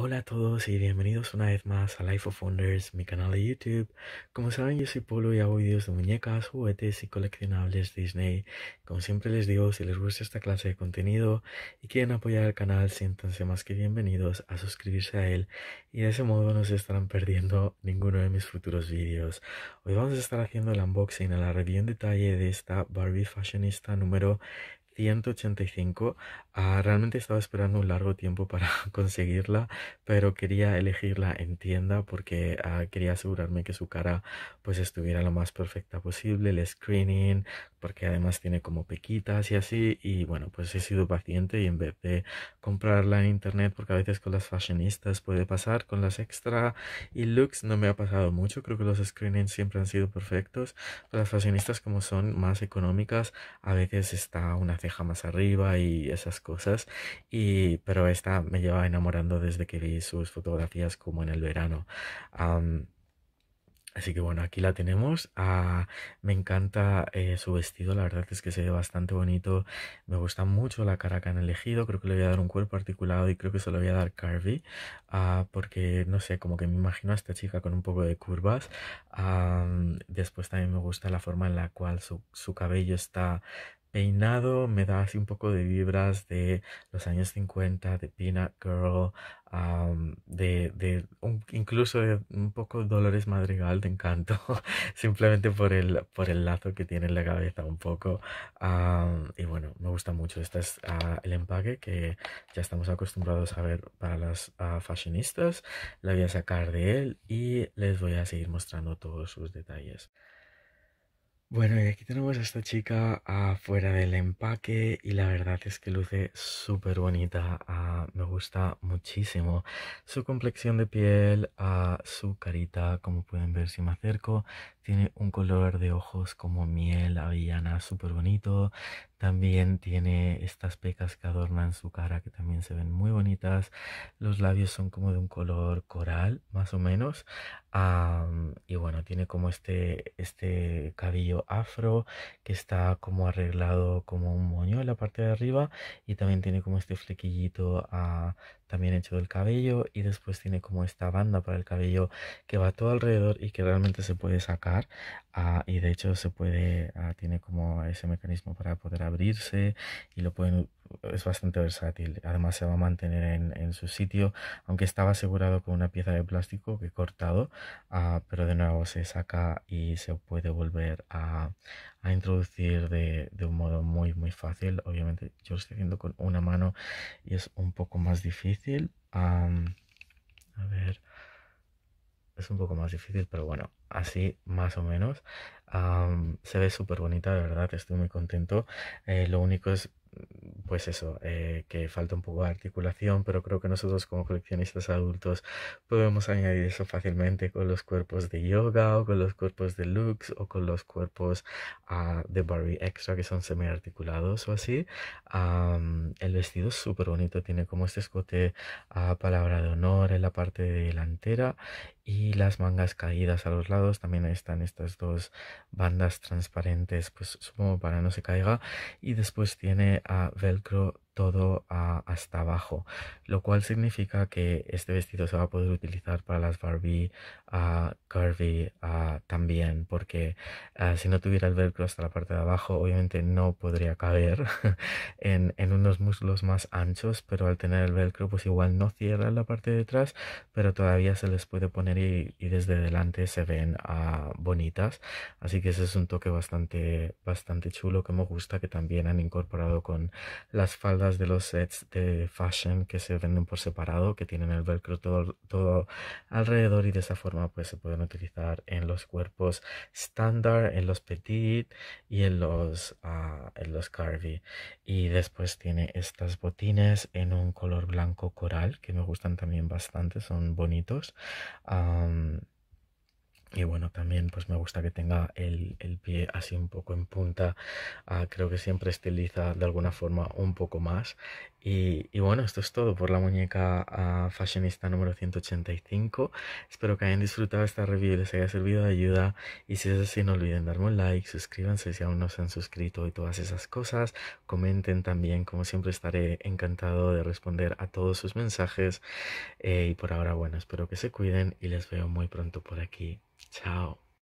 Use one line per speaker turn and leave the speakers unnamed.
Hola a todos y bienvenidos una vez más a Life of Wonders, mi canal de YouTube. Como saben, yo soy Polo y hago videos de muñecas, juguetes y coleccionables Disney. Como siempre les digo, si les gusta esta clase de contenido y quieren apoyar el canal, siéntanse más que bienvenidos a suscribirse a él y de ese modo no se estarán perdiendo ninguno de mis futuros vídeos Hoy vamos a estar haciendo el unboxing, la review en detalle de esta Barbie Fashionista número 185. Ah, realmente estaba esperando un largo tiempo para conseguirla, pero quería elegirla en tienda porque ah, quería asegurarme que su cara pues estuviera lo más perfecta posible, el screening, porque además tiene como pequitas y así y bueno pues he sido paciente y en vez de comprarla en internet porque a veces con las fashionistas puede pasar con las extra y looks no me ha pasado mucho creo que los screenings siempre han sido perfectos las fashionistas como son más económicas a veces está una ceja más arriba y esas cosas y pero esta me lleva enamorando desde que vi sus fotografías como en el verano Así que bueno, aquí la tenemos. Ah, me encanta eh, su vestido, la verdad es que se ve bastante bonito. Me gusta mucho la cara que han elegido. Creo que le voy a dar un cuerpo articulado y creo que se lo voy a dar curvy. Ah, porque no sé, como que me imagino a esta chica con un poco de curvas. Ah, después también me gusta la forma en la cual su, su cabello está peinado me da así un poco de vibras de los años 50, de Peanut Girl, de, de incluso de un poco Dolores Madrigal de encanto, simplemente por el, por el lazo que tiene en la cabeza un poco. y bueno, me gusta mucho. Este es ah, el empaque que ya estamos acostumbrados a ver para las ah, fashionistas. La voy a sacar de él y les voy a seguir mostrando todos sus detalles. Bueno, y aquí tenemos a esta chica afuera del empaque y la verdad es que luce súper bonita, ah, me gusta muchísimo su complexión de piel, ah, su carita, como pueden ver si me acerco, tiene un color de ojos como miel, avellana, súper bonito, también tiene estas pecas que adornan su cara que también se ven muy bonitas, los labios son como de un color coral, más o menos, y bueno, tiene como este, este cabello afro que está como arreglado como un moño en la parte de arriba y también tiene como este flequillito ah, también hecho del cabello y después tiene como esta banda para el cabello que va todo alrededor y que realmente se puede sacar ah, y de hecho se puede, ah, tiene como ese mecanismo para poder abrirse y lo pueden es bastante versátil. Además se va a mantener en, en, su sitio, aunque estaba asegurado con una pieza de plástico que he cortado, ah, pero de nuevo se saca y se puede volver a, a introducir de, de, un modo muy muy fácil. Obviamente yo lo estoy haciendo con una mano y es un poco más difícil. a ver, es un poco más difícil, pero bueno, así más o menos. se ve súper bonita, de verdad, estoy muy contento. Eh, lo único es pues eso, eh, que falta un poco de articulación, pero creo que nosotros como coleccionistas adultos podemos añadir eso fácilmente con los cuerpos de yoga o con los cuerpos de Lux o con los cuerpos ah, de Barbie Extra que son semiarticulados o así. el vestido es súper bonito, tiene como este escote a ah, palabra de honor en la parte delantera y las mangas caídas a los lados también están estas dos bandas transparentes pues supongo para no se caiga y después tiene a velcro todo hasta abajo, lo cual significa que este vestido se va a poder utilizar para las Barbie a curvy también, porque ah, si no tuviera el velcro hasta la parte de abajo, obviamente no podría caber en, en, unos muslos más anchos, pero al tener el velcro, pues igual no cierra la parte de atrás, pero todavía se les puede poner y, y desde delante se ven ah, bonitas. Así que ese es un toque bastante, bastante chulo que me gusta, que también han incorporado con las faldas de los sets de fashion que se venden por separado, que tienen el velcro todo, todo alrededor y de esa forma pues se pueden utilizar en los cuerpos estándar, en los petit y en los, ah, en los curvy. Y después tiene estas botines en un color blanco coral que me gustan también bastante, son bonitos y bueno también pues me gusta que tenga el, el pie así un poco en punta ah, creo que siempre estiliza de alguna forma un poco más y, bueno esto es todo por la muñeca ah, fashionista número 185 espero que hayan disfrutado esta review y les haya servido de ayuda y si es así no olviden darme un like suscríbanse si aún no se han suscrito y todas esas cosas comenten también como siempre estaré encantado de responder a todos sus mensajes eh, y por ahora bueno espero que se cuiden y les veo muy pronto por aquí 瞧。